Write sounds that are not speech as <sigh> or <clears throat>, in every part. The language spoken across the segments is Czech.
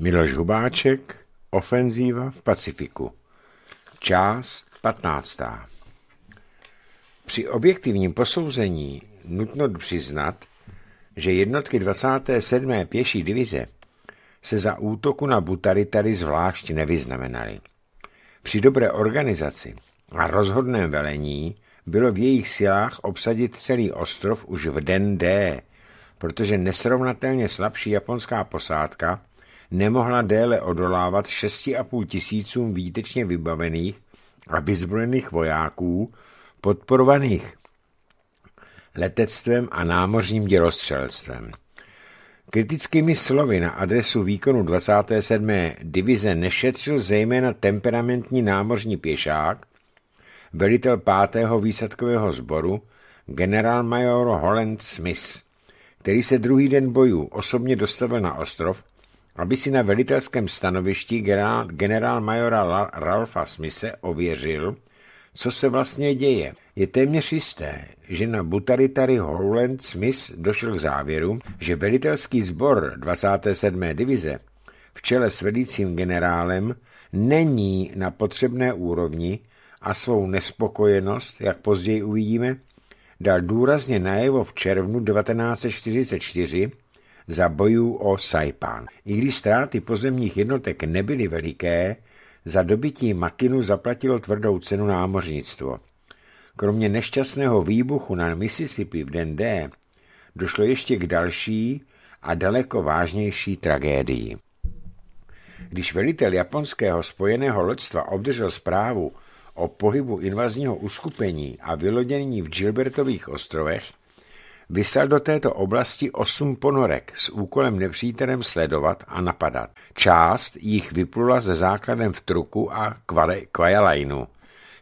Miloš Hubáček, Ofenzíva v Pacifiku. Část 15. Při objektivním posouzení nutno přiznat, že jednotky 27. pěší divize se za útoku na Butaritary zvlášť nevyznamenaly. Při dobré organizaci a rozhodném velení bylo v jejich silách obsadit celý ostrov už v den D, protože nesrovnatelně slabší japonská posádka nemohla déle odolávat šesti a půl tisícům výtečně vybavených a vyzbrojených vojáků, podporovaných letectvem a námořním dělostřelstvem. Kritickými slovy na adresu výkonu 27. divize nešetřil zejména temperamentní námořní pěšák, velitel 5. výsadkového sboru, generálmajor Holland Smith, který se druhý den bojů osobně dostavil na ostrov aby si na velitelském stanovišti generál, generál majora Ralfa Smise ověřil, co se vlastně děje. Je téměř jisté, že na Butaritary Howland Smith došel k závěru, že velitelský sbor 27. divize v čele s vedícím generálem není na potřebné úrovni a svou nespokojenost, jak později uvidíme, dal důrazně najevo v červnu 1944 za bojů o Saipán. I když ztráty pozemních jednotek nebyly veliké, za dobytí Makinu zaplatilo tvrdou cenu námořnictvo. Kromě nešťastného výbuchu na Mississippi v den D došlo ještě k další a daleko vážnější tragédii. Když velitel japonského spojeného loďstva obdržel zprávu o pohybu invazního uskupení a vylodění v Gilbertových ostrovech, vyslal do této oblasti osm ponorek s úkolem nepřítelem sledovat a napadat. Část jich vyplula ze základem v truku a kvajalajnu.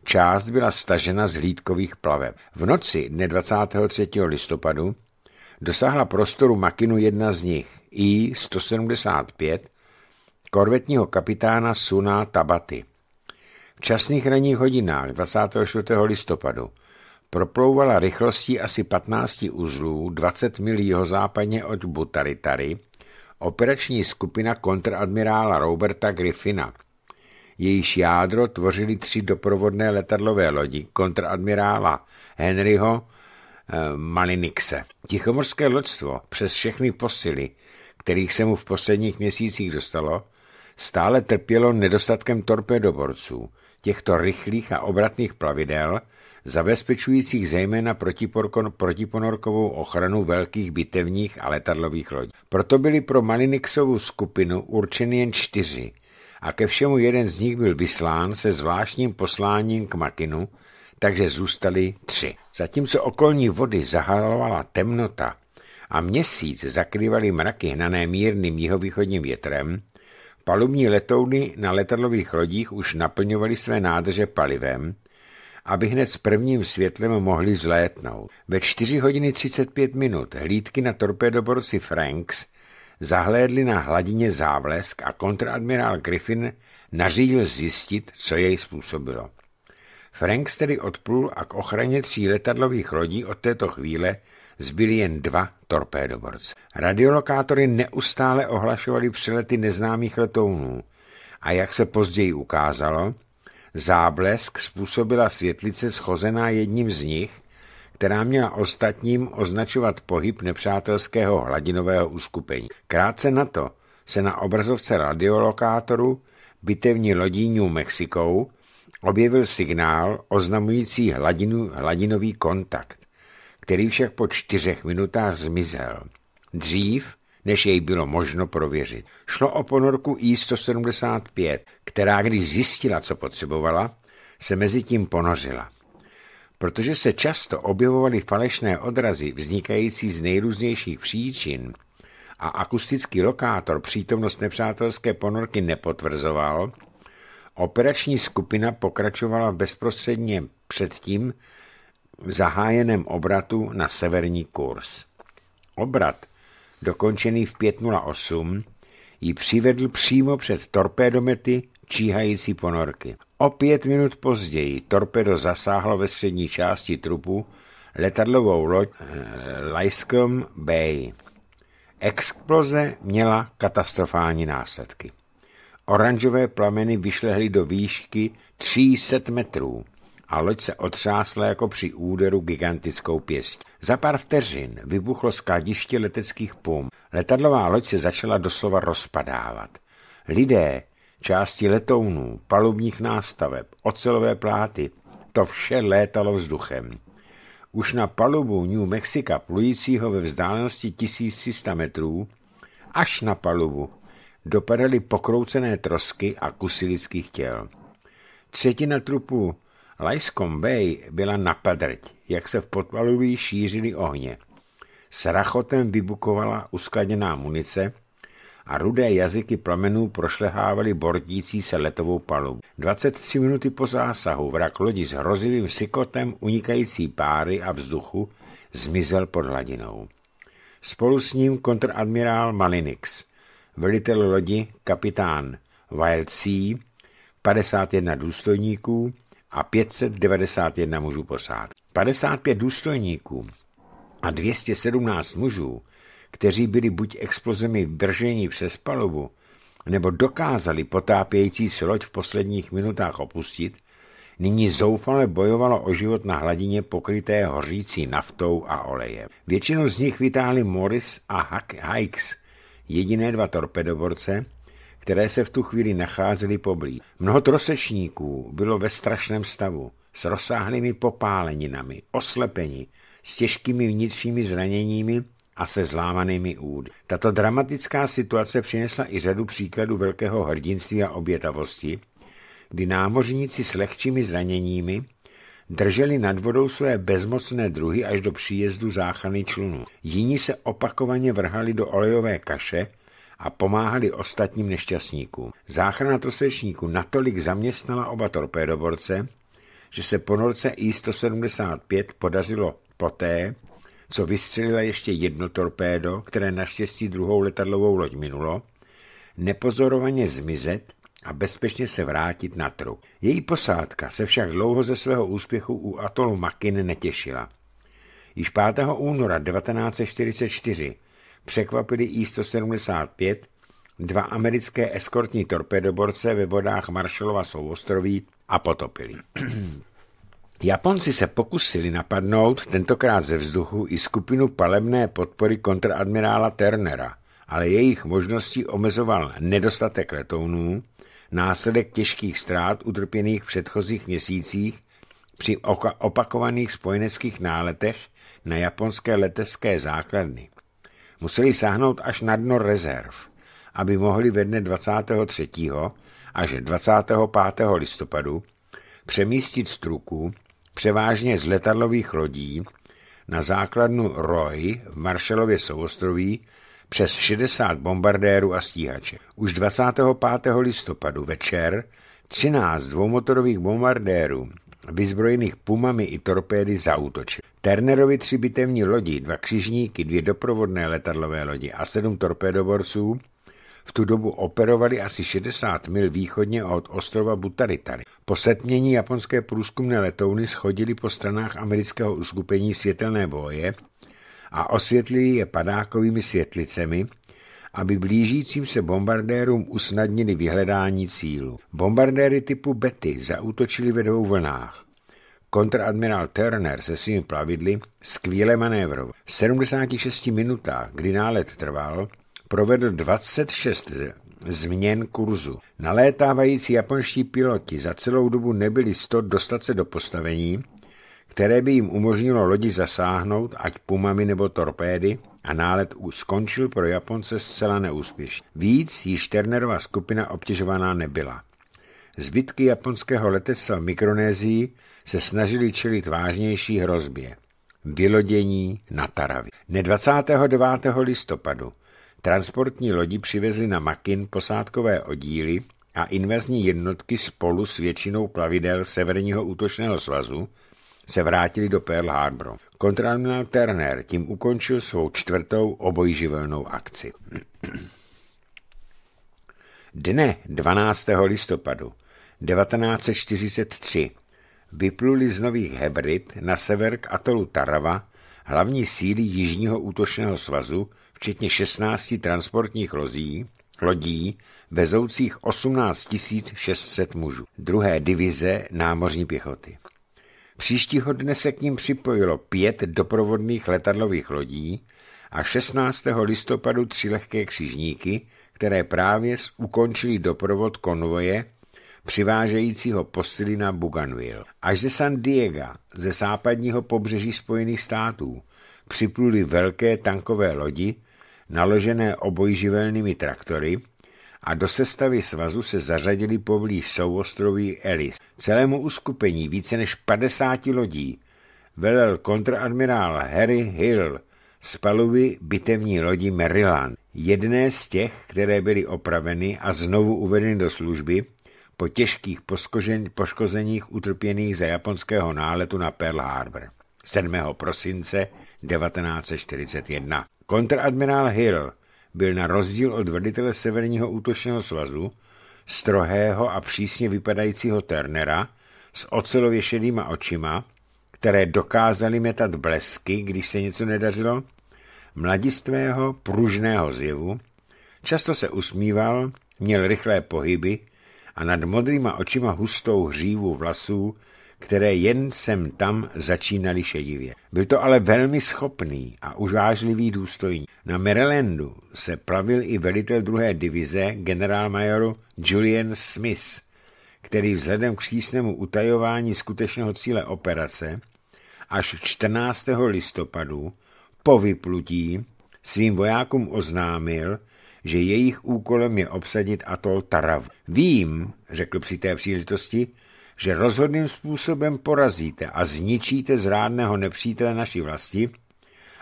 Část byla stažena z hlídkových plaveb. V noci dne 23. listopadu dosáhla prostoru Makinu jedna z nich, I-175, korvetního kapitána Suna Tabaty. V časných ranních hodinách 24. listopadu proplouvala rychlostí asi 15 uzlů 20 mil jihozápadně od Butaritary operační skupina kontradmirála Roberta Griffina. Jejíž jádro tvořily tři doprovodné letadlové lodi kontradmirála Henryho eh, Malinixe. Tichomorské loďstvo přes všechny posily, kterých se mu v posledních měsících dostalo, stále trpělo nedostatkem torpedoborců, těchto rychlých a obratných plavidel, zabezpečujících zejména protiponorkovou ochranu velkých bitevních a letadlových lodí. Proto byly pro Malinixovu skupinu určeny jen čtyři a ke všemu jeden z nich byl vyslán se zvláštním posláním k Makinu, takže zůstali tři. Zatímco okolní vody zahalovala temnota a měsíc zakrývaly mraky hnané mírným jihovýchodním větrem, palubní letouny na letadlových lodích už naplňovaly své nádrže palivem, aby hned s prvním světlem mohli zlétnout. Ve 4 hodiny 35 minut hlídky na torpedoborci Franks zahlédli na hladině závlesk a kontradmirál Griffin nařídil zjistit, co jej způsobilo. Franks tedy odplul a k ochraně tří letadlových lodí od této chvíle zbyly jen dva torpédoborce. Radiolokátory neustále ohlašovaly přilety neznámých letounů a jak se později ukázalo, Záblesk způsobila světlice schozená jedním z nich, která měla ostatním označovat pohyb nepřátelského hladinového uskupení. Krátce na to se na obrazovce radiolokátoru bitevní lodí New Mexico objevil signál oznamující hladinu, hladinový kontakt, který však po čtyřech minutách zmizel. Dřív než jej bylo možno prověřit. Šlo o ponorku I-175, která když zjistila, co potřebovala, se mezi tím ponořila. Protože se často objevovaly falešné odrazy vznikající z nejrůznějších příčin a akustický lokátor přítomnost nepřátelské ponorky nepotvrzoval, operační skupina pokračovala bezprostředně předtím, zahájeném obratu na severní kurz. Obrat dokončený v 5.08, ji přivedl přímo před torpédomety číhající ponorky. O pět minut později torpedo zasáhlo ve střední části trupu letadlovou loď eh, Lyskom Bay. Exploze měla katastrofální následky. Oranžové plameny vyšlehly do výšky 300 metrů a loď se otřásla jako při úderu gigantickou pěst. Za pár vteřin vybuchlo skladiště leteckých pum. Letadlová loď se začala doslova rozpadávat. Lidé, části letounů, palubních nástaveb, ocelové pláty, to vše létalo vzduchem. Už na palubu New Mexica plujícího ve vzdálenosti 1300 metrů, až na palubu, dopadaly pokroucené trosky a kusy lidských těl. Třetina trupů Lajskom Bay byla na padrť, jak se v podpaluví šířily ohně. S rachotem vybukovala uskladněná munice a rudé jazyky plamenů prošlehávaly bordící se letovou palubu. 23 minuty po zásahu vrak lodi s hrozivým sykotem unikající páry a vzduchu zmizel pod hladinou. Spolu s ním kontradmirál Malinix, velitel lodi kapitán Wildsea, 51 důstojníků, a 591 mužů posád. 55 důstojníků a 217 mužů, kteří byli buď explozemi vržení přes palubu, nebo dokázali potápějící se loď v posledních minutách opustit, nyní zoufale bojovalo o život na hladině pokryté hořící naftou a olejem. Většinu z nich vytáhli Morris a Hikes, jediné dva torpedoborce, které se v tu chvíli nacházely poblíž. Mnoho trosečníků bylo ve strašném stavu, s rozsáhlými popáleninami, oslepení, s těžkými vnitřními zraněními a se zlámanými údy. Tato dramatická situace přinesla i řadu příkladů velkého hrdinství a obětavosti, kdy námořníci s lehčími zraněními drželi nad vodou své bezmocné druhy až do příjezdu záchrany člunu. Jiní se opakovaně vrhali do olejové kaše, a pomáhali ostatním nešťastníkům. Záchrana trosečníků natolik zaměstnala oba torpédoborce, že se ponorce I-175 podařilo poté, co vystřelila ještě jedno torpédo, které naštěstí druhou letadlovou loď minulo, nepozorovaně zmizet a bezpečně se vrátit na truk. Její posádka se však dlouho ze svého úspěchu u atolu Makin netěšila. Již 5. února 1944 překvapili I-175 dva americké eskortní torpedoborce ve vodách Marshallova souostroví a potopili. <clears throat> Japonci se pokusili napadnout, tentokrát ze vzduchu, i skupinu palebné podpory kontradmirála Turnera, ale jejich možností omezoval nedostatek letounů, následek těžkých ztrát utrpěných v předchozích měsících při opakovaných spojeneckých náletech na japonské letecké základny museli sáhnout až na dno rezerv, aby mohli ve dne 23. až 25. listopadu přemístit struku převážně z letadlových lodí na základnu Roy v Maršalově souostroví přes 60 bombardérů a stíhače. Už 25. listopadu večer 13 dvoumotorových bombardérů vyzbrojených pumami i torpédy zautočil. Ternerovi tři bitevní lodi, dva křižníky, dvě doprovodné letadlové lodi a sedm torpédoborců v tu dobu operovali asi 60 mil východně od ostrova Butaritary. Po setmění japonské průzkumné letouny schodili po stranách amerického uskupení světelné boje a osvětlili je padákovými světlicemi, aby blížícím se bombardérům usnadnili vyhledání cílu. Bombardéry typu Betty zaútočili ve dvou vlnách. Kontraadmirál Turner se svými plavidly skvěle manévroval. V 76 minutách, kdy nálet trval, provedl 26 změn kurzu. Nalétávající japonští piloti za celou dobu nebyli sto dostat se do postavení, které by jim umožnilo lodi zasáhnout, ať pumami nebo torpédy, a nálet skončil pro Japonce zcela neúspěšně. Víc již Turnerova skupina obtěžovaná nebyla. Zbytky japonského letectva v Mikronézii se snažili čelit vážnější hrozbě. Vylodění na Taravě. Ne 29. listopadu transportní lodi přivezli na Makin posádkové oddíly a invazní jednotky spolu s většinou plavidel Severního útočného svazu se vrátili do Pearl Harbor. Kontraadmirál Turner tím ukončil svou čtvrtou obojživelnou akci. <clears throat> Dne 12. listopadu 1943 vypluli z Nových Hebrid na sever k atolu Tarava hlavní síly Jižního útočného svazu, včetně 16 transportních lozí, lodí, vezoucích 18 600 mužů, druhé divize námořní pěchoty. Příštího dne se k ním připojilo pět doprovodných letadlových lodí a 16. listopadu tři lehké křižníky, které právě ukončili doprovod konvoje přivážejícího posily na Buganville. Až ze San Diego, ze západního pobřeží Spojených států, připluly velké tankové lodi, naložené obojživelnými traktory, a do sestavy svazu se zařadili poblíž souostroví Ellis. Celému uskupení více než 50 lodí velel kontradmirál Harry Hill z paluvy bitevní lodi Maryland. Jedné z těch, které byly opraveny a znovu uvedeny do služby, po těžkých poškozeních utrpěných za japonského náletu na Pearl Harbor 7. prosince 1941. Kontradmirál Hill byl na rozdíl od velitele Severního útočného svazu, strohého a přísně vypadajícího Turnera, s ocelově šedýma očima, které dokázaly metat blesky, když se něco nedařilo, mladistvého, pružného zjevu, často se usmíval, měl rychlé pohyby, a nad modrýma očima hustou hřívu vlasů, které jen sem tam začínaly šedivě. Byl to ale velmi schopný a užážlivý důstojník. Na Marylandu se plavil i velitel druhé divize generálmajoru Julian Smith, který vzhledem k přísnému utajování skutečného cíle operace až 14. listopadu po vyplutí svým vojákům oznámil, že jejich úkolem je obsadit atol Tarav. Vím, řekl při té příležitosti, že rozhodným způsobem porazíte a zničíte zrádného nepřítele naší vlasti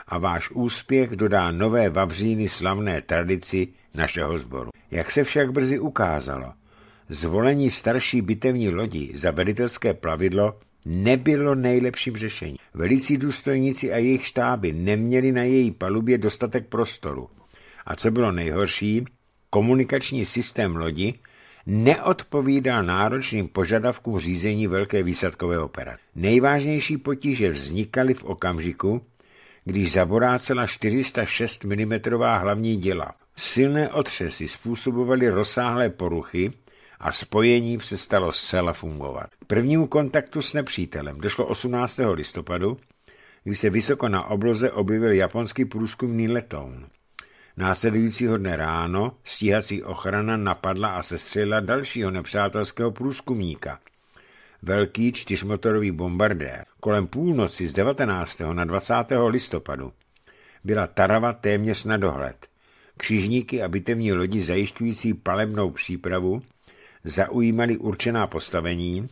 a váš úspěch dodá nové vavříny slavné tradici našeho sboru. Jak se však brzy ukázalo, zvolení starší bitevní lodi za velitelské plavidlo nebylo nejlepším řešením. Velicí důstojníci a jejich štáby neměli na její palubě dostatek prostoru. A co bylo nejhorší, komunikační systém lodi neodpovídal náročným požadavkům řízení velké výsadkové operace. Nejvážnější potíže vznikaly v okamžiku, když zaborácela 406 mm hlavní děla. Silné otřesy způsobovaly rozsáhlé poruchy a spojení přestalo zcela fungovat. K prvnímu kontaktu s nepřítelem došlo 18. listopadu, kdy se vysoko na obloze objevil japonský průzkumný letoun. Následujícího dne ráno stíhací ochrana napadla a sestřelila dalšího nepřátelského průzkumníka. Velký čtyřmotorový bombardér kolem půlnoci z 19. na 20. listopadu byla Tarava téměř na dohled. Křižníky a bitevní lodi zajišťující palebnou přípravu zaujímali určená postavení,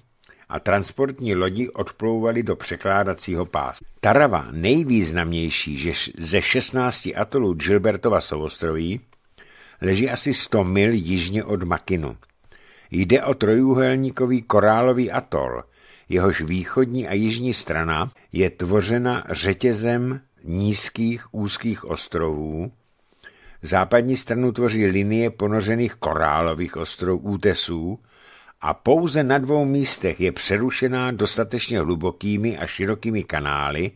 a transportní lodi odplouvaly do překládacího pásu. Tarava, nejvýznamnější ze 16 atolů Gilbertova souostroví, leží asi 100 mil jižně od Makinu. Jde o trojúhelníkový korálový atol, jehož východní a jižní strana je tvořena řetězem nízkých úzkých ostrovů, západní stranu tvoří linie ponořených korálových ostrovů útesů a pouze na dvou místech je přerušená dostatečně hlubokými a širokými kanály,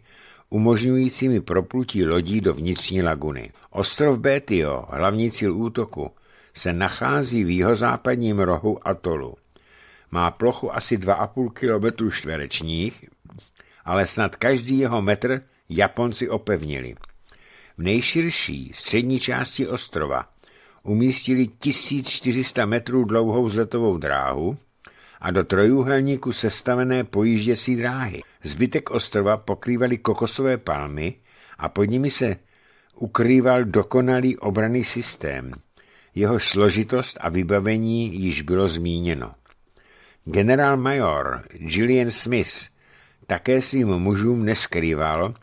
umožňujícími proplutí lodí do vnitřní laguny. Ostrov Bétio, hlavní cíl útoku, se nachází v jihozápadním rohu atolu. Má plochu asi 2,5 km čtverečních, ale snad každý jeho metr Japonci opevnili. V nejširší střední části ostrova umístili 1400 metrů dlouhou vzletovou dráhu a do trojuhelníku sestavené pojížděcí dráhy. Zbytek ostrova pokrývaly kokosové palmy a pod nimi se ukrýval dokonalý obraný systém. Jeho složitost a vybavení již bylo zmíněno. Generál major Gillian Smith také svým mužům neskrýval,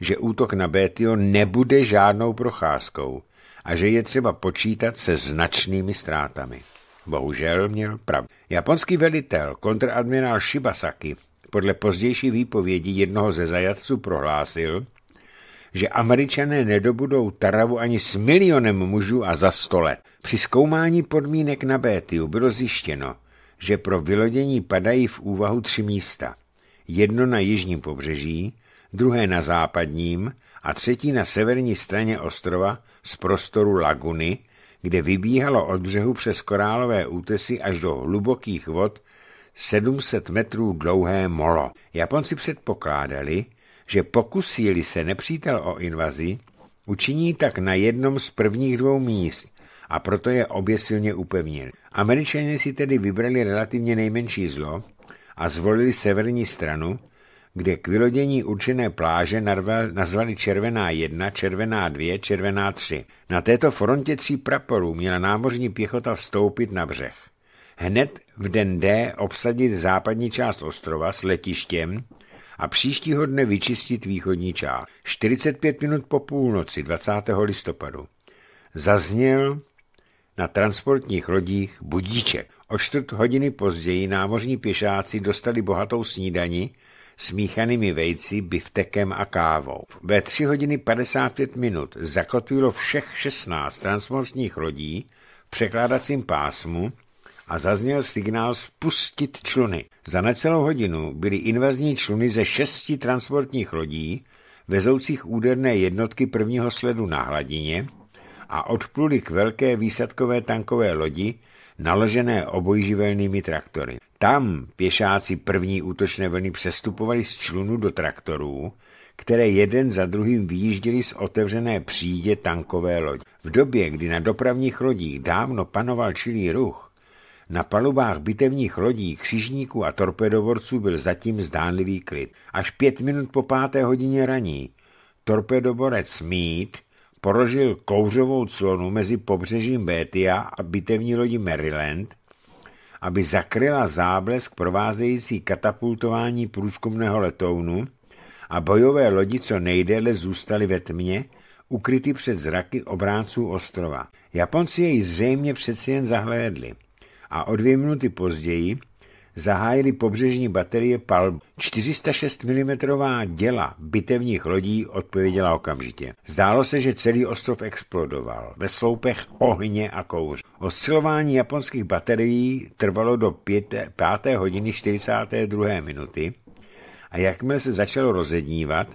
že útok na Bétio nebude žádnou procházkou, a že je třeba počítat se značnými ztrátami. Bohužel měl pravdu. Japonský velitel kontradmirál Shibasaki podle pozdější výpovědi jednoho ze zajatců prohlásil, že američané nedobudou Taravu ani s milionem mužů a za sto let. Při zkoumání podmínek na Bétiu bylo zjištěno, že pro vylodění padají v úvahu tři místa. Jedno na jižním pobřeží, druhé na západním a třetí na severní straně ostrova z prostoru laguny, kde vybíhalo od břehu přes korálové útesy až do hlubokých vod 700 metrů dlouhé molo. Japonci předpokládali, že pokusili se nepřítel o invazi, učiní tak na jednom z prvních dvou míst a proto je obě silně upevnili. Američané si tedy vybrali relativně nejmenší zlo a zvolili severní stranu, kde k vylodění určené pláže nazvali Červená 1, Červená 2, Červená 3. Na této frontě tří praporů měla námořní pěchota vstoupit na břeh. Hned v den D obsadit západní část ostrova s letištěm a příštího dne vyčistit východní část. 45 minut po půlnoci 20. listopadu zazněl na transportních lodích budíček. O čtvrt hodiny později námořní pěšáci dostali bohatou snídani smíchanými vejci, biftekem a kávou. Ve 3 hodiny 55 minut zakotvilo všech 16 transmorsních lodí v překládacím pásmu a zazněl signál spustit čluny. Za necelou hodinu byly invazní čluny ze šesti transportních lodí, vezoucích úderné jednotky prvního sledu na hladině a odpluli k velké výsadkové tankové lodi, naložené obojživelnými traktory. Tam pěšáci první útočné vlny přestupovali z člunu do traktorů, které jeden za druhým vyjížděli z otevřené přídě tankové lodi. V době, kdy na dopravních lodích dávno panoval čilý ruch, na palubách bitevních lodí, křižníků a torpedoborců byl zatím zdánlivý klid. Až pět minut po páté hodině raní torpedoborec Smith porožil kouřovou clonu mezi pobřežím Bétia a bitevní lodi Maryland aby zakryla záblesk provázející katapultování průzkumného letounu a bojové lodi co nejdéle zůstaly ve tmě, ukryty před zraky obránců ostrova. Japonci jej zřejmě přeci jen zahlédli a o dvě minuty později Zahájili pobřežní baterie palbu. 406 mm děla bitevních lodí odpověděla okamžitě. Zdálo se, že celý ostrov explodoval ve sloupech ohně a kouř. Oscilování japonských baterií trvalo do 5, 5. hodiny 42. minuty a jakmile se začalo rozednívat,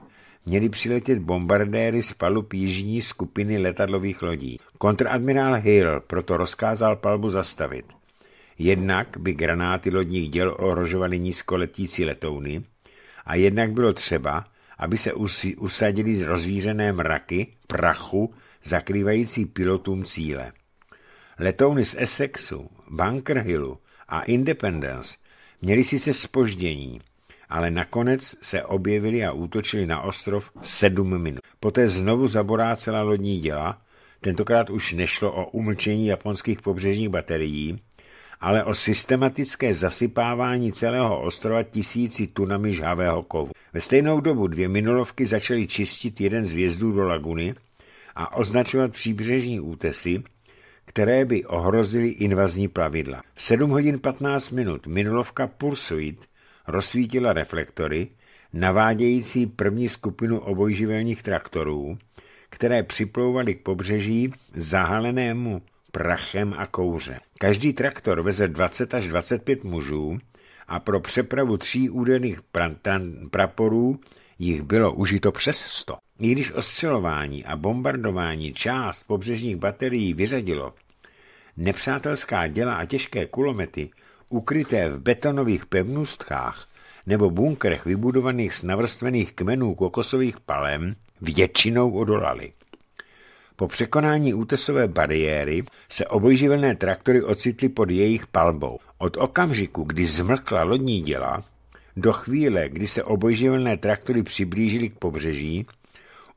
měli přiletět bombardéry z palub jižní skupiny letadlových lodí. Kontradmirál Hill proto rozkázal palbu zastavit. Jednak by granáty lodních děl ohrožovaly nízkoletící letouny a jednak bylo třeba, aby se usadili z rozvířené mraky, prachu, zakrývající pilotům cíle. Letouny z Essexu, Bunker Hillu a Independence měly sice spoždění, ale nakonec se objevili a útočili na ostrov sedm minut. Poté znovu zaborácela lodní děla, tentokrát už nešlo o umlčení japonských pobřežních baterií, ale o systematické zasypávání celého ostrova tisíci tunami žhavého kovu. Ve stejnou dobu dvě minulovky začaly čistit jeden z vězdů do laguny a označovat příbřežní útesy, které by ohrozily invazní plavidla. V 7 hodin 15 minut minulovka Pursuit rozsvítila reflektory, navádějící první skupinu obojživelních traktorů, které připlouvaly k pobřeží zahalenému prachem a kouře. Každý traktor veze 20 až 25 mužů a pro přepravu tří údených praporů jich bylo užito přes 100. I když ostřelování a bombardování část pobřežních baterií vyřadilo, nepřátelská děla a těžké kulomety, ukryté v betonových pevnostkách nebo bunkrech vybudovaných z navrstvených kmenů kokosových palem, většinou odolali. Po překonání útesové bariéry se obojživelné traktory ocitly pod jejich palbou. Od okamžiku, kdy zmlkla lodní děla, do chvíle, kdy se obojživelné traktory přiblížily k pobřeží,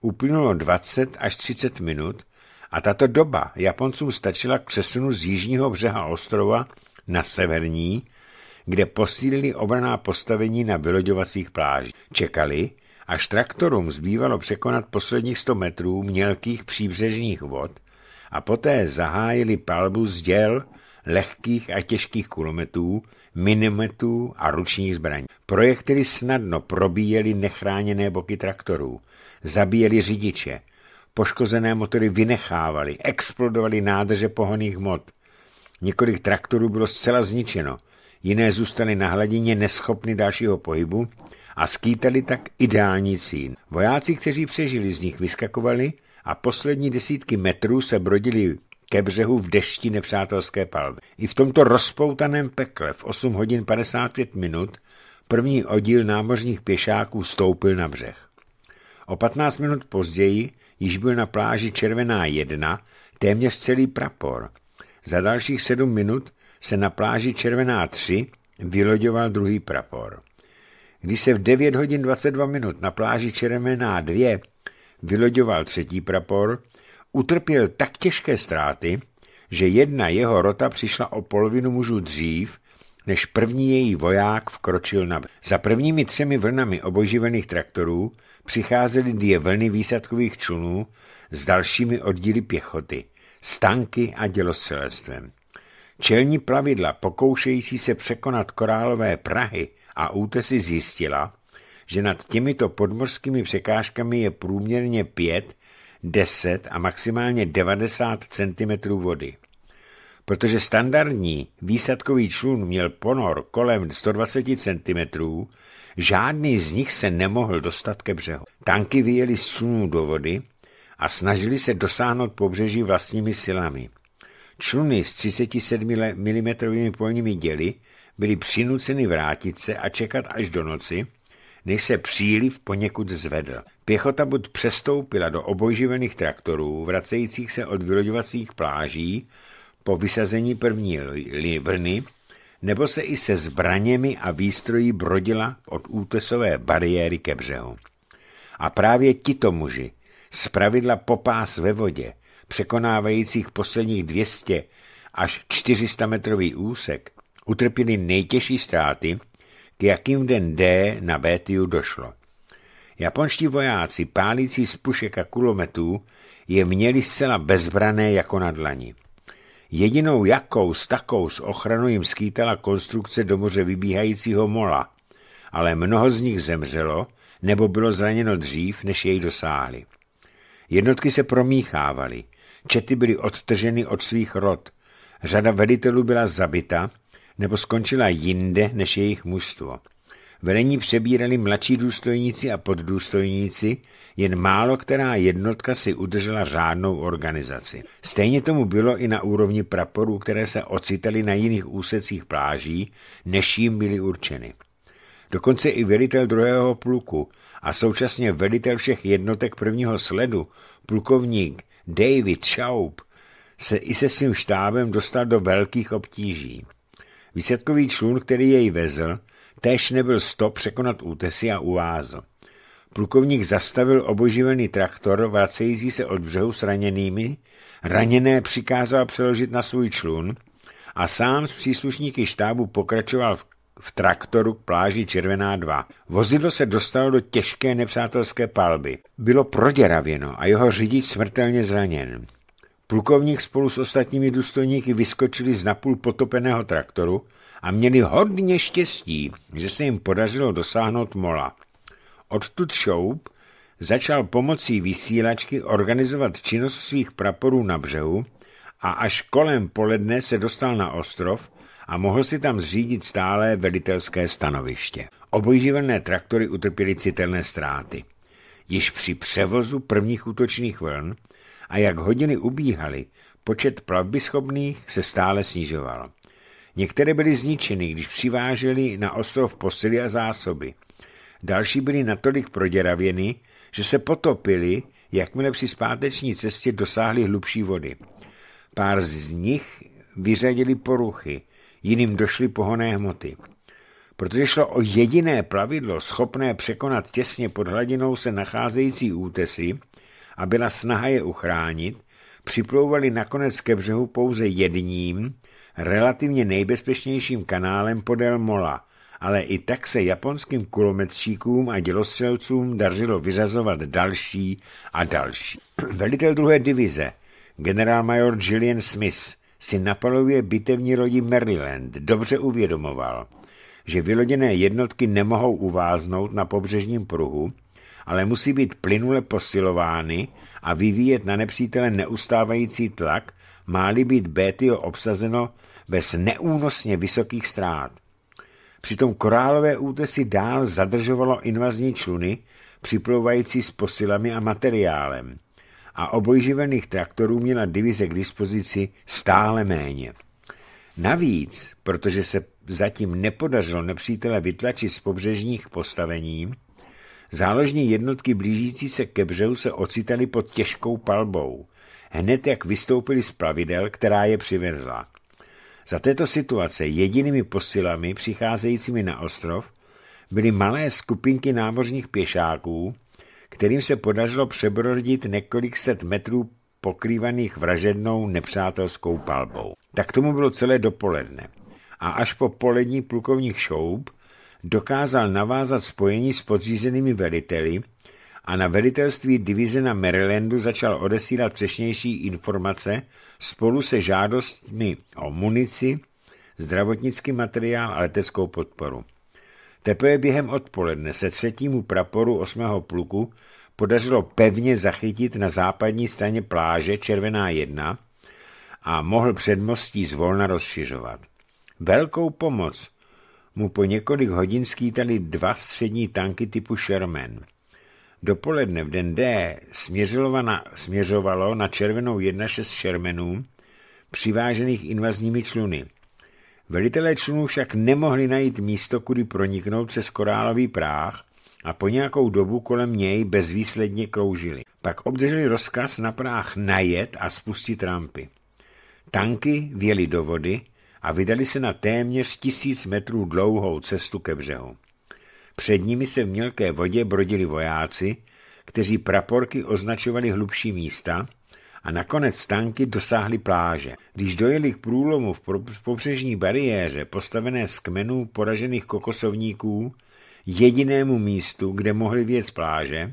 uplynulo 20 až 30 minut a tato doba Japoncům stačila k přesunu z jižního břeha ostrova na severní, kde posílili obraná postavení na vyloďovacích plážích. Čekali, Až traktorům zbývalo překonat posledních 100 metrů mělkých příbřežních vod a poté zahájili palbu z děl, lehkých a těžkých kulometů, minimetů a ručních zbraní. Projektily snadno probíjeli nechráněné boky traktorů, zabíjeli řidiče, poškozené motory vynechávali, explodovali nádrže pohoných hmot. Několik traktorů bylo zcela zničeno, jiné zůstaly na hladině neschopny dalšího pohybu a skýtali tak ideální cín. Vojáci, kteří přežili, z nich vyskakovali a poslední desítky metrů se brodili ke břehu v dešti nepřátelské palby. I v tomto rozpoutaném pekle v 8 hodin 55 minut první oddíl námořních pěšáků stoupil na břeh. O 15 minut později již byl na pláži Červená jedna téměř celý prapor. Za dalších 7 minut se na pláži Červená 3 vyloďoval druhý prapor. Když se v 9 hodin 22 minut na pláži Čeremená 2 vyloďoval třetí prapor, utrpěl tak těžké ztráty, že jedna jeho rota přišla o polovinu mužů dřív, než první její voják vkročil na břeh. Za prvními třemi vlnami oboživených traktorů přicházely dvě vlny výsadkových člunů s dalšími oddíly pěchoty, stanky a dělostřelectvem. Čelní plavidla, pokoušející se překonat korálové Prahy, a útesy zjistila, že nad těmito podmořskými překážkami je průměrně 5, 10 a maximálně 90 cm vody. Protože standardní výsadkový člun měl ponor kolem 120 cm, žádný z nich se nemohl dostat ke břehu. Tanky vyjeli z člunů do vody a snažili se dosáhnout pobřeží vlastními silami. Čluny s 37 mm polními děly byli přinuceni vrátit se a čekat až do noci, než se příliv poněkud zvedl. Pěchota buď přestoupila do obojživených traktorů, vracejících se od vyloďovacích pláží po vysazení první vrny, nebo se i se zbraněmi a výstrojí brodila od útesové bariéry ke břehu. A právě tito muži, pravidla popás ve vodě, překonávajících posledních 200 až 400 metrový úsek, utrpěli nejtěžší ztráty, k jakým den D na Bétiu došlo. Japonští vojáci pálící z pušek a kulometů je měli zcela bezbrané jako na dlani. Jedinou jakou s takou s ochranou jim skýtala konstrukce do moře vybíhajícího mola, ale mnoho z nich zemřelo nebo bylo zraněno dřív, než jej dosáhli. Jednotky se promíchávaly, čety byly odtrženy od svých rod, řada velitelů byla zabita nebo skončila jinde než jejich mužstvo. Velení přebírali mladší důstojníci a poddůstojníci, jen málo která jednotka si udržela řádnou organizaci. Stejně tomu bylo i na úrovni praporů, které se ocitaly na jiných úsecích pláží, než jim byly určeny. Dokonce i velitel druhého pluku a současně velitel všech jednotek prvního sledu, plukovník David Schaub, se i se svým štábem dostal do velkých obtíží. Výsledkový člun, který jej vezl, též nebyl stop překonat útesy a uvázl. Plukovník zastavil obojživelný traktor, vracející se od břehu s raněnými, raněné přikázal přeložit na svůj člun a sám s příslušníky štábu pokračoval v, v traktoru k pláži Červená 2. Vozidlo se dostalo do těžké nepřátelské palby. Bylo proděravěno a jeho řidič smrtelně zraněn. Plukovník spolu s ostatními důstojníky vyskočili z napůl potopeného traktoru a měli hodně štěstí, že se jim podařilo dosáhnout mola. Odtud šoup začal pomocí vysílačky organizovat činnost svých praporů na břehu a až kolem poledne se dostal na ostrov a mohl si tam zřídit stálé velitelské stanoviště. Obojživelné traktory utrpěly citelné ztráty. Již při převozu prvních útočných vln a jak hodiny ubíhaly, počet plavbyschopných se stále snižoval. Některé byly zničeny, když přiváželi na ostrov posily a zásoby. Další byly natolik proděravěny, že se potopily, jakmile při zpáteční cestě dosáhly hlubší vody. Pár z nich vyřadili poruchy, jiným došly pohoné hmoty. Protože šlo o jediné plavidlo schopné překonat těsně pod hladinou se nacházející útesy, a byla snaha je uchránit, připlouvali nakonec ke břehu pouze jedním, relativně nejbezpečnějším kanálem podél Mola, ale i tak se japonským kulometříkům a dělostřelcům dařilo vyřazovat další a další. <clears throat> Velitel druhé divize, generálmajor Gillian Smith, si na palově bitevní rodi Maryland dobře uvědomoval, že vyloděné jednotky nemohou uváznout na pobřežním pruhu, ale musí být plynule posilovány a vyvíjet na nepřítele neustávající tlak, má-li být betio obsazeno bez neúnosně vysokých ztrát. Přitom korálové útesy dál zadržovalo invazní čluny, připlouvající s posilami a materiálem a obojživelných traktorů měla divize k dispozici stále méně. Navíc, protože se zatím nepodařilo nepřítele vytlačit z pobřežních postavení, Záložní jednotky blížící se ke břehu se ocitaly pod těžkou palbou, hned jak vystoupili z plavidel, která je přivezla. Za této situace jedinými posilami přicházejícími na ostrov byly malé skupinky námořních pěšáků, kterým se podařilo přebrodit několik set metrů pokrývaných vražednou nepřátelskou palbou. Tak tomu bylo celé dopoledne. A až po polední plukovních šoub dokázal navázat spojení s podřízenými veliteli a na velitelství divize na Marylandu začal odesílat přesnější informace spolu se žádostmi o munici, zdravotnický materiál a leteckou podporu. Teprve během odpoledne se třetímu praporu 8. pluku podařilo pevně zachytit na západní straně pláže Červená 1 a mohl předmostí zvolna rozšiřovat. Velkou pomoc mu po několik hodin skýtali dva střední tanky typu Sherman. Dopoledne v den D směřovalo na červenou 1.6 Shermanů, přivážených invazními čluny. Velitelé člunů však nemohli najít místo, kudy proniknout přes korálový práh a po nějakou dobu kolem něj bezvýsledně kloužili. Pak obdrželi rozkaz na práh najet a spustit rampy. Tanky věly do vody, a vydali se na téměř tisíc metrů dlouhou cestu ke břehu. Před nimi se v mělké vodě brodili vojáci, kteří praporky označovali hlubší místa a nakonec tanky dosáhly pláže. Když dojeli k průlomu v pobřežní bariéře postavené z kmenů poražených kokosovníků, jedinému místu, kde mohli věc pláže,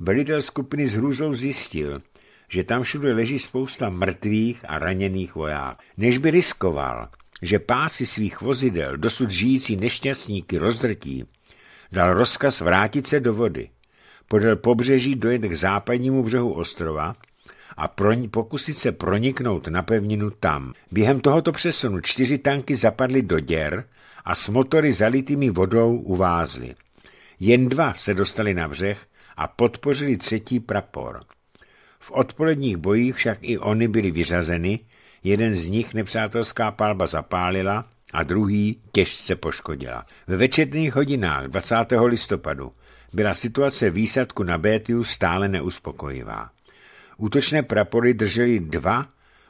velitel skupiny s hrůzou zjistil, že tam všude leží spousta mrtvých a raněných vojáků. Než by riskoval, že pásy svých vozidel dosud žijící nešťastníky rozdrtí, dal rozkaz vrátit se do vody, podél pobřeží dojet k západnímu břehu ostrova a proň, pokusit se proniknout na pevninu tam. Během tohoto přesunu čtyři tanky zapadly do děr a s motory zalitými vodou uvázly. Jen dva se dostali na břeh a podpořili třetí prapor. V odpoledních bojích však i oni byli vyřazeny, jeden z nich nepřátelská palba zapálila a druhý těžce poškodila. Ve večerních hodinách 20. listopadu byla situace výsadku na Bétiu stále neuspokojivá. Útočné prapory držely dva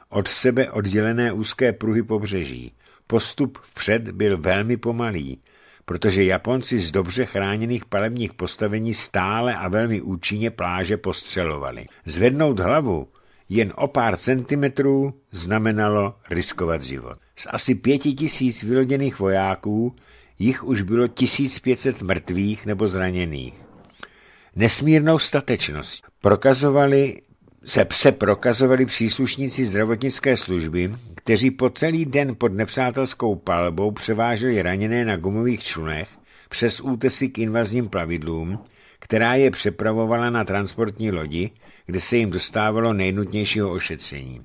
od sebe oddělené úzké pruhy pobřeží. Postup vpřed byl velmi pomalý protože Japonci z dobře chráněných palebních postavení stále a velmi účinně pláže postřelovali. Zvednout hlavu jen o pár centimetrů znamenalo riskovat život. Z asi pěti tisíc vyloděných vojáků jich už bylo 1500 mrtvých nebo zraněných. Nesmírnou statečnost prokazovali se pse prokazovali příslušníci zdravotnické služby, kteří po celý den pod nepřátelskou palbou převáželi raněné na gumových člunech přes útesy k invazním plavidlům, která je přepravovala na transportní lodi, kde se jim dostávalo nejnutnějšího ošetření.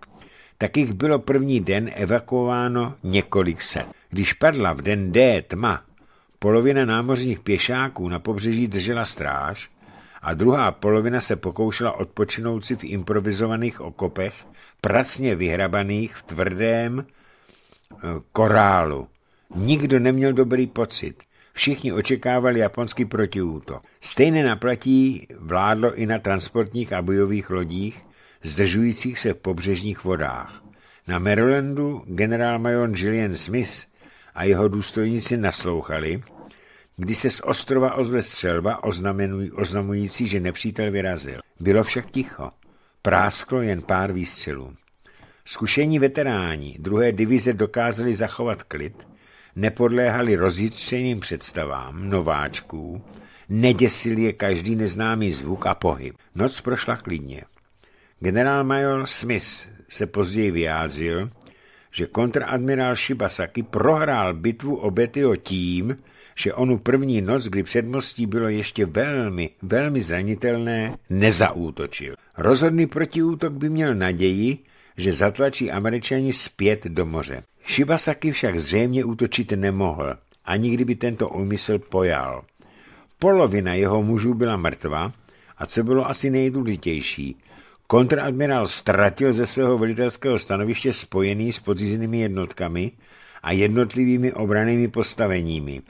Tak jich bylo první den evakuováno několik set. Když padla v den D tma, polovina námořních pěšáků na pobřeží držela stráž, a druhá polovina se pokoušela odpočinout si v improvizovaných okopech, pracně vyhrabaných v tvrdém eh, korálu. Nikdo neměl dobrý pocit. Všichni očekávali japonský protiútok. Stejné naplatí vládlo i na transportních a bojových lodích, zdržujících se v pobřežních vodách. Na Marylandu generál major Gillian Smith a jeho důstojníci naslouchali, když se z ostrova ozve střelba, oznamující, že nepřítel vyrazil. Bylo však ticho. Prásklo jen pár výstřelů. Zkušení veteráni druhé divize dokázali zachovat klid, nepodléhali rozjitřeným představám nováčků, neděsil je každý neznámý zvuk a pohyb. Noc prošla klidně. Generálmajor Smith se později vyjádřil, že kontradmirál Shibasaki prohrál bitvu o Betio tím, že onu první noc, kdy předmostí bylo ještě velmi, velmi zranitelné, nezaútočil. Rozhodný protiútok by měl naději, že zatlačí američani zpět do moře. Shibasaki však zřejmě útočit nemohl, ani kdyby tento úmysl pojal. Polovina jeho mužů byla mrtvá a co bylo asi nejdůležitější, kontradmirál ztratil ze svého velitelského stanoviště spojený s podřízenými jednotkami a jednotlivými obranými postaveními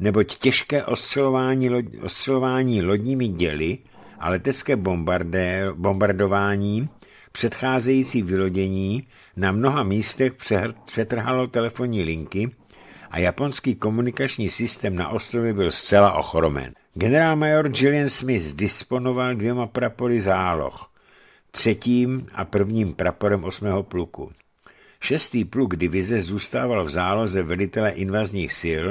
neboť těžké oscilování, lod, oscilování lodními děly a letecké bombardé, bombardování předcházející vylodění na mnoha místech přehr, přetrhalo telefonní linky a japonský komunikační systém na ostrově byl zcela ochromen. Generálmajor Gillian Smith disponoval dvěma prapory záloh, třetím a prvním praporem 8. pluku. Šestý pluk divize zůstával v záloze velitele invazních sil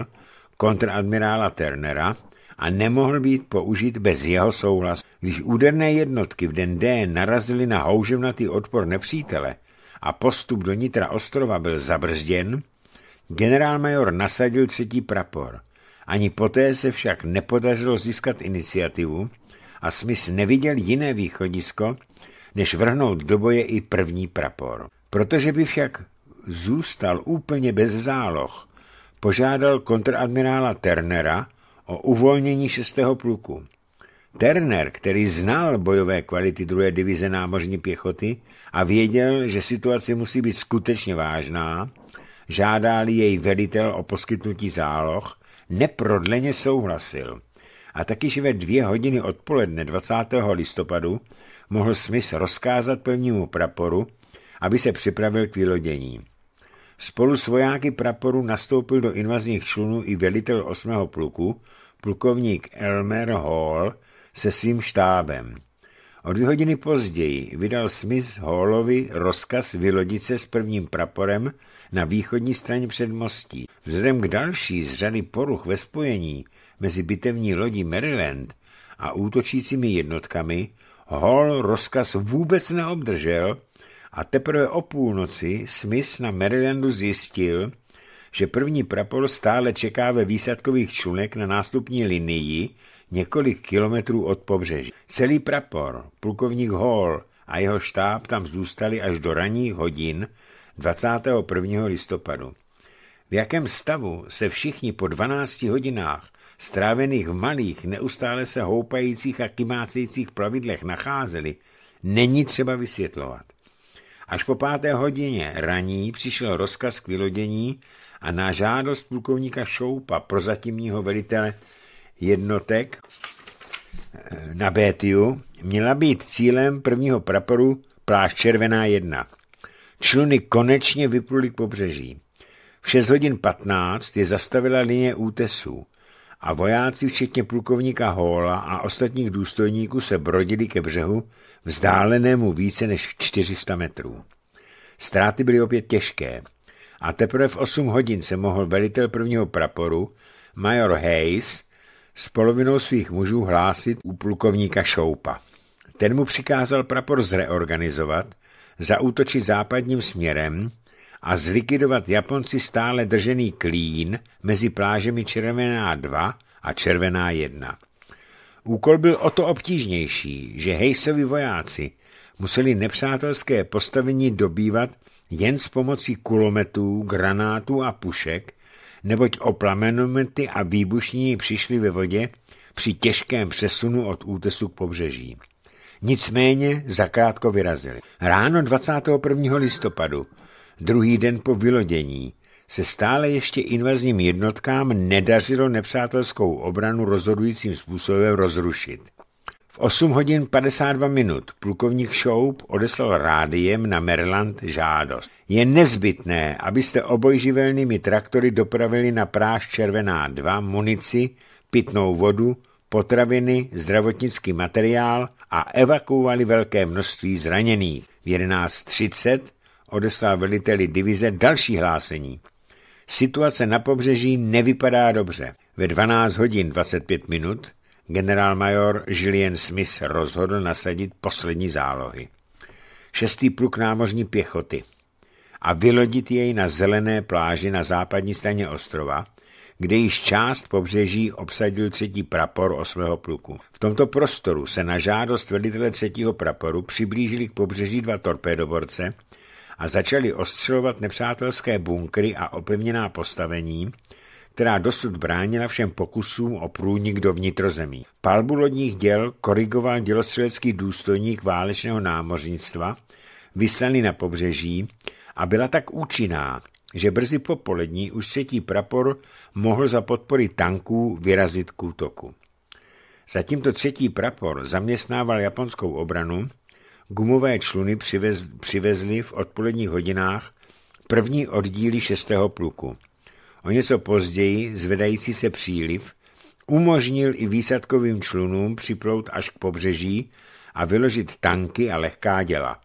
kontradmirála Turnera a nemohl být použit bez jeho souhlasu. Když úderné jednotky v den D narazily na houževnatý odpor nepřítele a postup do nitra ostrova byl zabrzděn, generálmajor nasadil třetí prapor. Ani poté se však nepodařilo získat iniciativu a Smith neviděl jiné východisko, než vrhnout do boje i první prapor. Protože by však zůstal úplně bez záloh, požádal kontradmirála Turnera o uvolnění 6. pluku. Turner, který znal bojové kvality druhé divize námořní pěchoty a věděl, že situace musí být skutečně vážná, žádal jej velitel o poskytnutí záloh, neprodleně souhlasil. A takyž ve dvě hodiny odpoledne 20. listopadu mohl Smith rozkázat prvnímu praporu, aby se připravil k vylodění. Spolu s vojáky praporu nastoupil do invazních člunů i velitel 8. pluku, plukovník Elmer Hall, se svým štábem. O dvě hodiny později vydal Smith Hallovi rozkaz vylodit se s prvním praporem na východní straně předmostí. Vzhledem k další z řady poruch ve spojení mezi bitevní lodí Maryland a útočícími jednotkami Hall rozkaz vůbec neobdržel a teprve o půlnoci Smith na Marylandu zjistil, že první prapor stále čeká ve výsadkových člunek na nástupní linii několik kilometrů od pobřeží. Celý prapor, plukovník Hall a jeho štáb tam zůstali až do ranních hodin 21. listopadu. V jakém stavu se všichni po 12 hodinách strávených v malých, neustále se houpajících a kymácejících plavidlech nacházeli, není třeba vysvětlovat. Až po páté hodině raní přišel rozkaz k vylodění a na žádost plukovníka Šoupa, prozatímního velitele jednotek eh, na Bétiu, měla být cílem prvního praporu pláž Červená 1. Čluny konečně vypluly k pobřeží. V 6 hodin 15 je zastavila linie útesů a vojáci, včetně plukovníka Hóla a ostatních důstojníků, se brodili ke břehu, vzdálenému více než 400 metrů. Ztráty byly opět těžké a teprve v 8 hodin se mohl velitel prvního praporu, major Hayes, s polovinou svých mužů hlásit u plukovníka Šoupa. Ten mu přikázal prapor zreorganizovat, zaútočit západním směrem a zlikvidovat Japonci stále držený klín mezi plážemi Červená 2 a Červená 1. Úkol byl o to obtížnější, že Hejsovi vojáci museli nepřátelské postavení dobývat jen s pomocí kulometů, granátů a pušek, neboť o plamenomety a výbušní přišli ve vodě při těžkém přesunu od útesu k pobřeží. Nicméně zakrátko vyrazili. Ráno 21. listopadu druhý den po vylodění, se stále ještě invazním jednotkám nedařilo nepřátelskou obranu rozhodujícím způsobem rozrušit. V 8 hodin 52 minut plukovník Šoup odeslal rádiem na Maryland žádost. Je nezbytné, abyste obojživelnými traktory dopravili na práž Červená 2 munici, pitnou vodu, potraviny, zdravotnický materiál a evakuovali velké množství zraněných. V 11.30 odeslal veliteli divize další hlásení. Situace na pobřeží nevypadá dobře. Ve 12 hodin 25 minut generálmajor Julian Smith rozhodl nasadit poslední zálohy. Šestý pluk námořní pěchoty a vylodit jej na zelené pláži na západní straně ostrova, kde již část pobřeží obsadil třetí prapor osmého pluku. V tomto prostoru se na žádost velitele třetího praporu přiblížili k pobřeží dva torpédoborce a začali ostřelovat nepřátelské bunkry a opevněná postavení, která dosud bránila všem pokusům o průnik do vnitrozemí. Palbu lodních děl korigoval dělostřelecký důstojník válečného námořnictva, vyslaný na pobřeží a byla tak účinná, že brzy po polední už třetí prapor mohl za podpory tanků vyrazit k útoku. Zatímto třetí prapor zaměstnával japonskou obranu, Gumové čluny přivez, přivezli v odpoledních hodinách první oddíly šestého pluku. O něco později zvedající se příliv umožnil i výsadkovým člunům připlout až k pobřeží a vyložit tanky a lehká děla.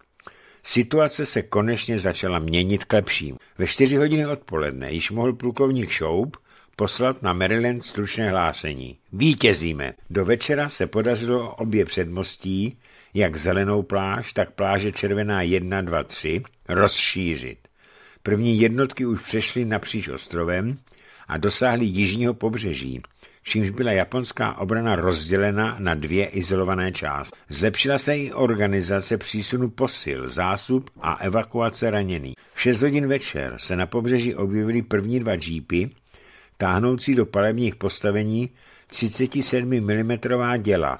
Situace se konečně začala měnit k lepším. Ve čtyři hodiny odpoledne již mohl plukovník Šoub poslat na Maryland stručné hlásení. Vítězíme! Do večera se podařilo obě předmostí jak zelenou pláž, tak pláže Červená 1, 2, 3 rozšířit. První jednotky už přešly napříč ostrovem a dosáhly jižního pobřeží, čímž byla japonská obrana rozdělena na dvě izolované části. Zlepšila se i organizace přísunu posil, zásob a evakuace raněných. V 6 hodin večer se na pobřeží objevily první dva džípy, táhnoucí do palebních postavení 37 mm děla,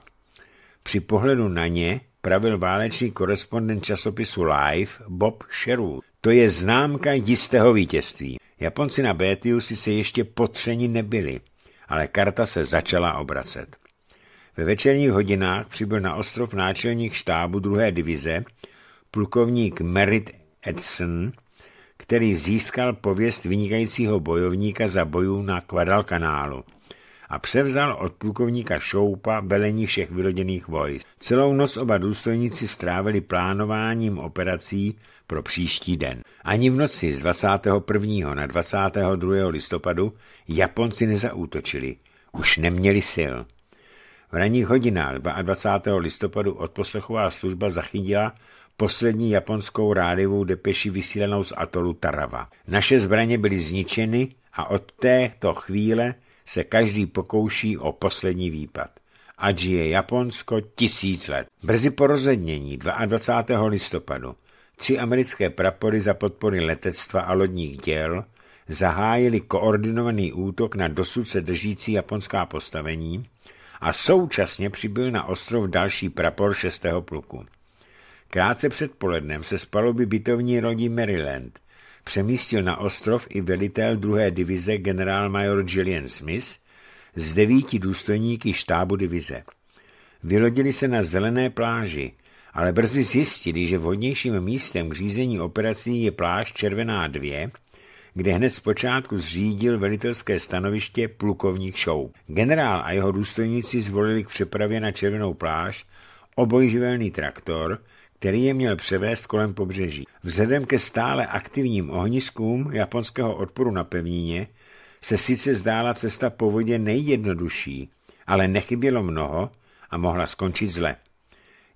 při pohledu na ně pravil válečný korespondent časopisu Life Bob Sherwood. To je známka jistého vítězství. Japonci na si se ještě potření nebyli, ale karta se začala obracet. Ve večerních hodinách přibyl na ostrov náčelník štábu druhé divize, plukovník Merit Edson, který získal pověst vynikajícího bojovníka za bojů na kanálu a převzal od plukovníka Šoupa velení všech vyloděných vojsk. Celou noc oba důstojníci strávili plánováním operací pro příští den. Ani v noci z 21. na 22. listopadu Japonci nezaútočili, už neměli sil. V ranních hodinách 22. listopadu odposlechová služba zachytila poslední japonskou rádiovou depeši vysílanou z atolu Tarava. Naše zbraně byly zničeny a od této chvíle se každý pokouší o poslední výpad. Ať žije Japonsko tisíc let. Brzy po rozednění 22. listopadu tři americké prapory za podpory letectva a lodních děl zahájili koordinovaný útok na dosud se držící japonská postavení a současně přibyl na ostrov další prapor 6. pluku. Krátce před polednem se spalo by bytovní rodí Maryland přemístil na ostrov i velitel druhé divize generálmajor Gillian Smith s devíti důstojníky štábu divize. Vylodili se na zelené pláži, ale brzy zjistili, že vhodnějším místem k řízení operací je pláž Červená 2, kde hned zpočátku zřídil velitelské stanoviště plukovník Show. Generál a jeho důstojníci zvolili k přepravě na Červenou pláž obojživelný traktor, který je měl převést kolem pobřeží. Vzhledem ke stále aktivním ohniskům japonského odporu na pevnině se sice zdála cesta po vodě nejjednodušší, ale nechybělo mnoho a mohla skončit zle.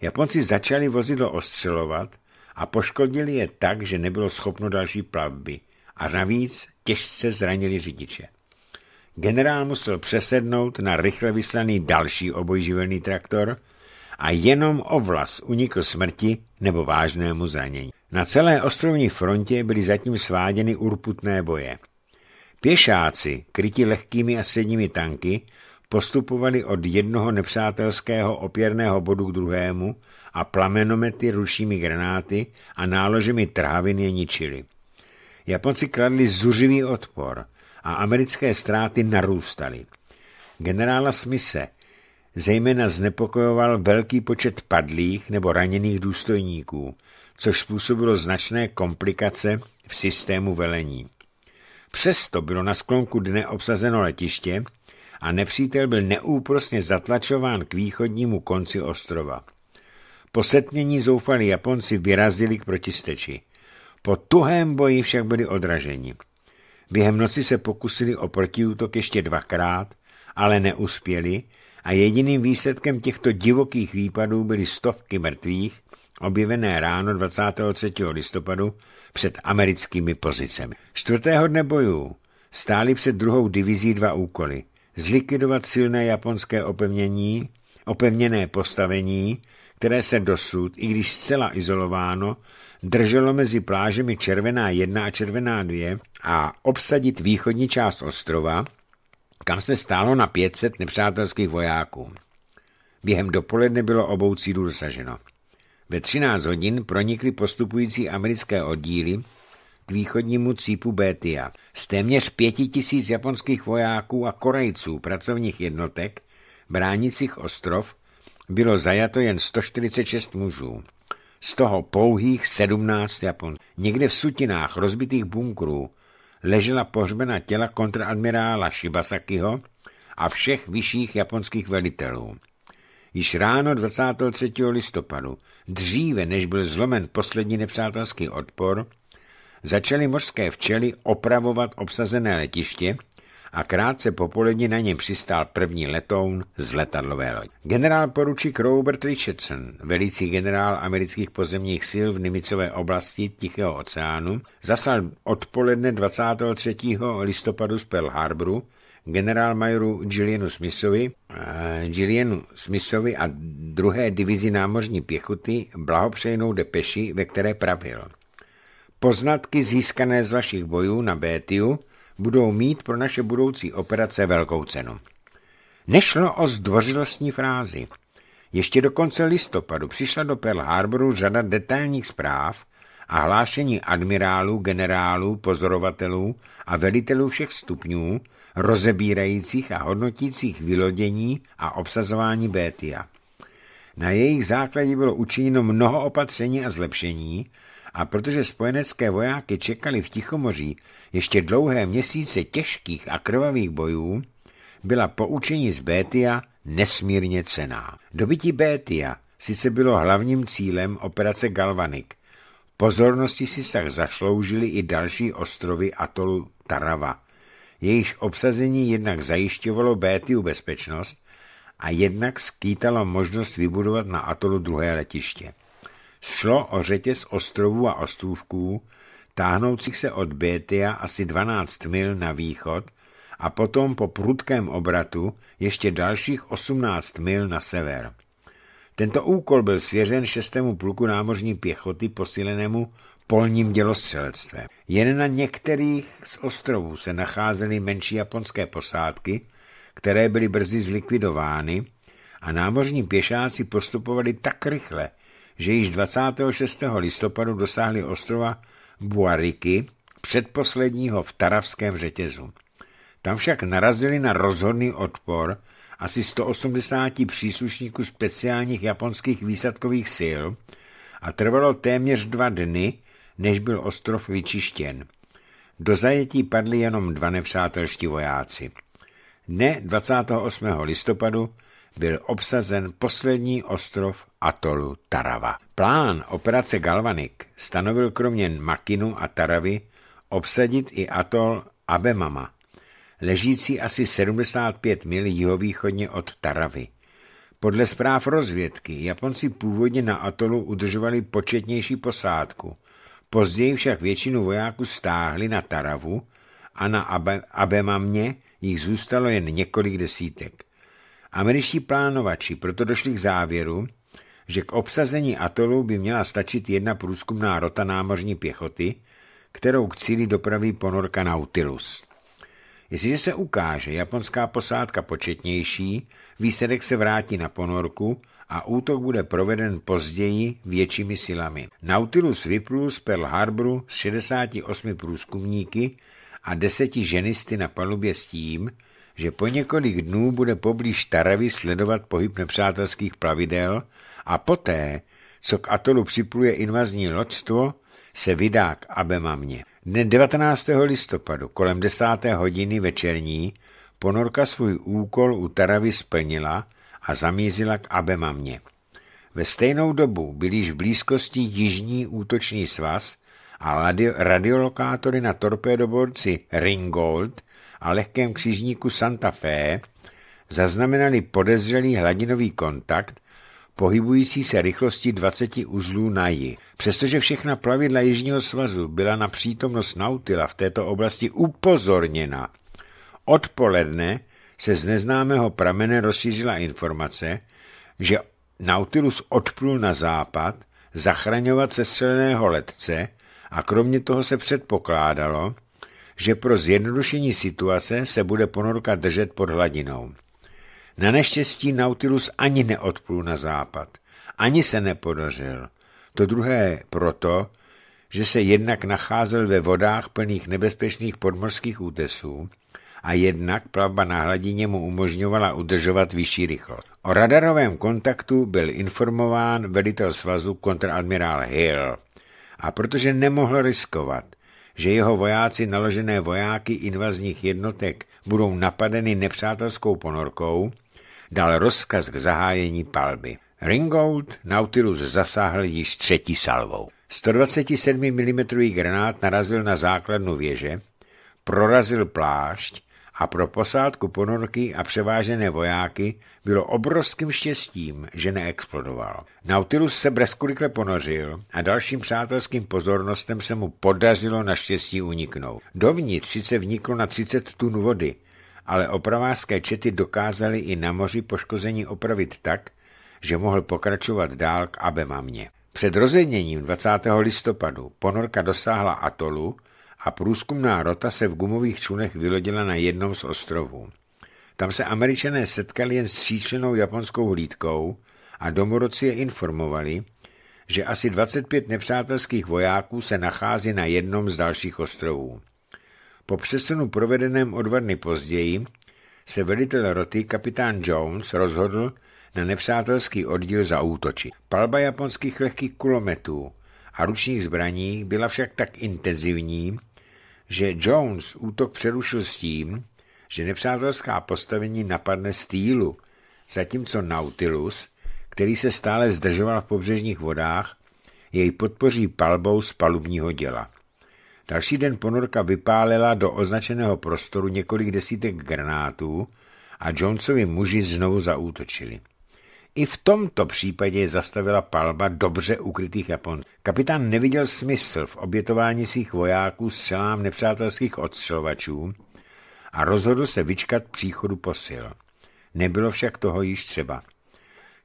Japonci začali vozidlo ostřelovat a poškodili je tak, že nebylo schopno další plavby a navíc těžce zranili řidiče. Generál musel přesednout na rychle vyslaný další obojživelný traktor – a jenom ovlas unikl smrti nebo vážnému zranění. Na celé ostrovní frontě byly zatím sváděny urputné boje. Pěšáci, kryti lehkými a středními tanky, postupovali od jednoho nepřátelského opěrného bodu k druhému a plamenomety, rušími granáty a náložemi trávin je ničili. Japonci kladli zuřivý odpor a americké ztráty narůstaly. Generála Smise Zejména znepokojoval velký počet padlých nebo raněných důstojníků, což způsobilo značné komplikace v systému velení. Přesto bylo na sklonku dne obsazeno letiště a nepřítel byl neúprosně zatlačován k východnímu konci ostrova. Po setnění zoufali Japonci vyrazili k protisteči. Po tuhém boji však byli odraženi. Během noci se pokusili o protiútok ještě dvakrát, ale neuspěli a jediným výsledkem těchto divokých výpadů byly stovky mrtvých, objevené ráno 23. listopadu před americkými pozicemi. Čtvrtého dne bojů stály před druhou divizí dva úkoly. Zlikvidovat silné japonské opevnění, opevněné postavení, které se dosud, i když zcela izolováno, drželo mezi plážemi Červená 1 a Červená 2 a obsadit východní část ostrova, kam se stálo na 500 nepřátelských vojáků. Během dopoledne bylo obou cílů dosaženo. Ve 13 hodin pronikly postupující americké oddíly k východnímu cípu Bétia z téměř pěti tisíc japonských vojáků a Korejců pracovních jednotek bránících ostrov bylo zajato jen 146 mužů. Z toho pouhých 17 Japon. Někde v sutinách rozbitých bunkrů ležela pohřbena těla kontraadmirála Shibasakiho a všech vyšších japonských velitelů. Již ráno 23. listopadu, dříve než byl zlomen poslední nepřátelský odpor, začaly mořské včely opravovat obsazené letiště a krátce popolední na něm přistál první letoun z letadlové loď. Generál poručík Robert Richardson, velící generál amerických pozemních sil v Nimicové oblasti Tichého oceánu, zaslal odpoledne 23. listopadu z Pearl Harboru generálmajoru Gillianu Smithovi, uh, Gillianu Smithovi a druhé divizi námořní pěchoty blahopřejnou depeši, ve které pravil. Poznatky získané z vašich bojů na Bétiu budou mít pro naše budoucí operace velkou cenu. Nešlo o zdvořilostní frázi. Ještě do konce listopadu přišla do Pearl Harboru řada detailních zpráv a hlášení admirálů, generálů, pozorovatelů a velitelů všech stupňů, rozebírajících a hodnotících vylodění a obsazování Bétia. Na jejich základě bylo učiněno mnoho opatření a zlepšení, a protože spojenecké vojáky čekali v Tichomoří ještě dlouhé měsíce těžkých a krvavých bojů, byla poučení z Bétia nesmírně cená. Dobytí Bétia sice bylo hlavním cílem operace Galvanik. Pozornosti si však zasloužili i další ostrovy atolu Tarava. jejíž obsazení jednak zajišťovalo Bétiu bezpečnost a jednak skýtalo možnost vybudovat na atolu druhé letiště. Šlo o řetěz ostrovů a ostrůvků, táhnoucích se od Bétia asi 12 mil na východ a potom po prudkém obratu ještě dalších 18 mil na sever. Tento úkol byl svěřen šestému pluku námořní pěchoty posílenému polním dělostřelectvem. Jen na některých z ostrovů se nacházely menší japonské posádky, které byly brzy zlikvidovány a námořní pěšáci postupovali tak rychle, že již 26. listopadu dosáhli ostrova Buariki, předposledního v Taravském řetězu. Tam však narazili na rozhodný odpor asi 180 příslušníků speciálních japonských výsadkových sil a trvalo téměř dva dny, než byl ostrov vyčištěn. Do zajetí padli jenom dva nepřátelští vojáci. Dne 28. listopadu byl obsazen poslední ostrov atolu Tarava. Plán operace Galvanik stanovil kromě Makinu a Taravy obsadit i atol Abemama, ležící asi 75 mil jihovýchodně od Taravy. Podle zpráv rozvědky Japonci původně na atolu udržovali početnější posádku, později však většinu vojáků stáhli na Taravu a na Abemamě jich zůstalo jen několik desítek. Američtí plánovači proto došli k závěru, že k obsazení atolu by měla stačit jedna průzkumná rota námořní pěchoty, kterou k cíli dopraví ponorka Nautilus. Jestliže se ukáže japonská posádka početnější, výsledek se vrátí na ponorku a útok bude proveden později většími silami. Nautilus vyplul z Pearl Harboru s 68 průzkumníky a deseti ženisty na palubě s tím, že po několik dnů bude poblíž Taravy sledovat pohyb nepřátelských plavidel a poté, co k atolu připluje invazní loďstvo, se vydá k Abemamě. Dne 19. listopadu kolem 10. hodiny večerní ponorka svůj úkol u Taravy splnila a zamířila k Abemamě. Ve stejnou dobu byl již v blízkosti jižní útočný svaz a radiolokátory na torpédoborci Ringgold a lehkém křižníku Santa Fe zaznamenali podezřelý hladinový kontakt pohybující se rychlostí 20 uzlů na ji. Přestože všechna plavidla Jižního svazu byla na přítomnost Nautila v této oblasti upozorněna, odpoledne se z neznámého pramene rozšířila informace, že Nautilus odplul na západ zachraňovat sestřeleného letce a kromě toho se předpokládalo, že pro zjednodušení situace se bude ponorka držet pod hladinou. Na neštěstí Nautilus ani neodplul na západ, ani se nepodařil. To druhé proto, že se jednak nacházel ve vodách plných nebezpečných podmorských útesů a jednak plavba na hladině mu umožňovala udržovat vyšší rychlost. O radarovém kontaktu byl informován velitel svazu kontradmirál Hill a protože nemohl riskovat, že jeho vojáci naložené vojáky invazních jednotek budou napadeny nepřátelskou ponorkou, dal rozkaz k zahájení palby. Ringold Nautilus zasáhl již třetí salvou. 127 mm granát narazil na základnu věže, prorazil plášť a pro posádku ponorky a převážené vojáky bylo obrovským štěstím, že neexplodoval. Nautilus se brezkulikle ponořil a dalším přátelským pozornostem se mu podařilo naštěstí uniknout. Dovnitř sice vniklo na 30 tun vody, ale opravářské čety dokázaly i na moři poškození opravit tak, že mohl pokračovat dál k Abemamě. Před rozedněním 20. listopadu ponorka dosáhla atolu, a průzkumná rota se v gumových čunech vylodila na jednom z ostrovů. Tam se američané setkali jen s tříčlenou japonskou hlídkou a domorodci je informovali, že asi 25 nepřátelských vojáků se nachází na jednom z dalších ostrovů. Po přesunu provedeném o dva dny později se velitel roty kapitán Jones rozhodl na nepřátelský oddíl zaútočit. Palba japonských lehkých kulometů a ručních zbraní byla však tak intenzivní, že Jones útok přerušil s tím, že nepřátelská postavení napadne stýlu, zatímco Nautilus, který se stále zdržoval v pobřežních vodách, jej podpoří palbou z palubního děla. Další den ponorka vypálila do označeného prostoru několik desítek granátů a Jonesovi muži znovu zaútočili. I v tomto případě zastavila palba dobře ukrytých Japon. Kapitán neviděl smysl v obětování svých vojáků střelám nepřátelských odstřelovačů a rozhodl se vyčkat příchodu posil. Nebylo však toho již třeba.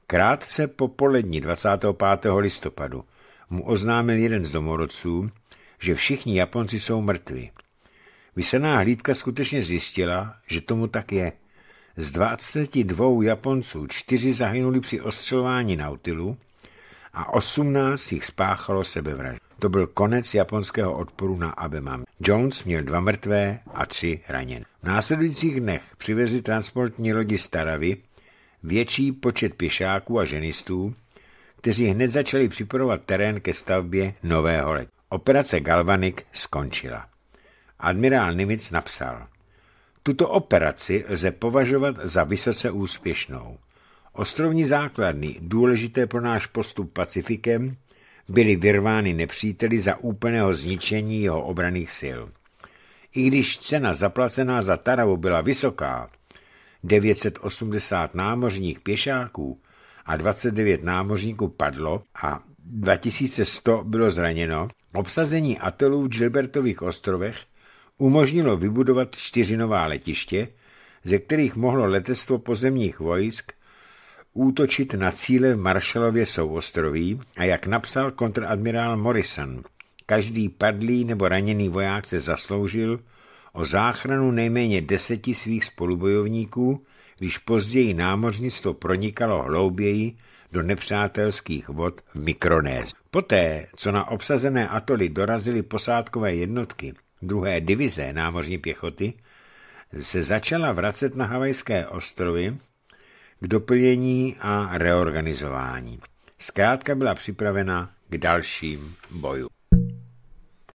Krátce po polední 25. listopadu mu oznámil jeden z domorodců, že všichni Japonci jsou mrtví. Vysená hlídka skutečně zjistila, že tomu tak je. Z 22 Japonců čtyři zahynuli při ostřelování Nautilu a 18 jich spáchalo sebevraždu. To byl konec japonského odporu na Abemami. Jones měl dva mrtvé a tři raněné. V následujících dnech přivezli transportní lodi Staravy větší počet pěšáků a ženistů, kteří hned začali připravovat terén ke stavbě nového letu. Operace Galvanik skončila. Admirál Nimitz napsal, tuto operaci lze považovat za vysoce úspěšnou. Ostrovní základny, důležité pro náš postup Pacifikem, byly vyrvány nepříteli za úplného zničení jeho obraných sil. I když cena zaplacená za Taravu byla vysoká, 980 námořních pěšáků a 29 námořníků padlo a 2100 bylo zraněno, obsazení atelů v Gilbertových ostrovech umožnilo vybudovat čtyři nová letiště, ze kterých mohlo letectvo pozemních vojsk útočit na cíle v Maršalově souostroví a jak napsal kontradmirál Morrison, každý padlý nebo raněný voják se zasloužil o záchranu nejméně deseti svých spolubojovníků, když později námořnictvo pronikalo hlouběji do nepřátelských vod v Mikronéz. Poté, co na obsazené atoly dorazily posádkové jednotky, druhé divize námořní pěchoty se začala vracet na Havajské ostrovy k doplnění a reorganizování. Zkrátka byla připravena k dalším bojům.